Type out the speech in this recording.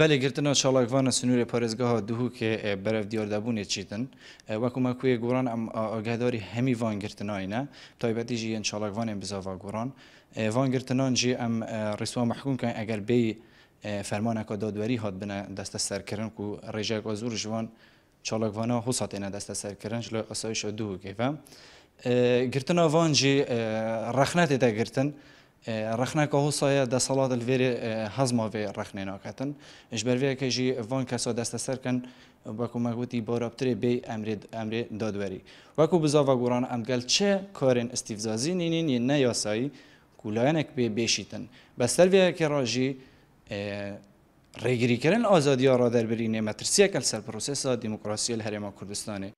بله گرتنا شالاگوان سنور پارزگاه دوهو که برف دیار دبونه و وکو مکوی گوران ام آگهداری همی وان گرتنا اینه تایبتی جی ان شالاگوان بزاوا گوران وان گرتنان جی ام رسوا محکوم که اگر بی فرمان اکا دادوری هات بنا دست سر کرن کو رجع آزور جوان ها حسات اینا دست سر کرن جلو اصایش دوهو که فهم گرتنا وان جی رخنت تا گرتن رخنەکە هۆسایە دەسەڵات لەێری هەزماوێ رەخنێ ناکەن ژبەرویەکەژی ڤان کەسا دەستە سەرکەن بەکومەگوتی بۆرابترێ بێ ئەمرێت ئەمرێ دادوەری وەکو بزاوە گۆران ئەمگەل چه کارێن ئستیفزازی نینین ی نەیاسایی کولایەنێک بێ بێشیتن بە سەرویەکە ڕژی ڕێگیریکردن ئازادیا ڕادەربرینێ مەترسیەکە سەر پرۆسسا دیموکراسی هەرێما کوردستانی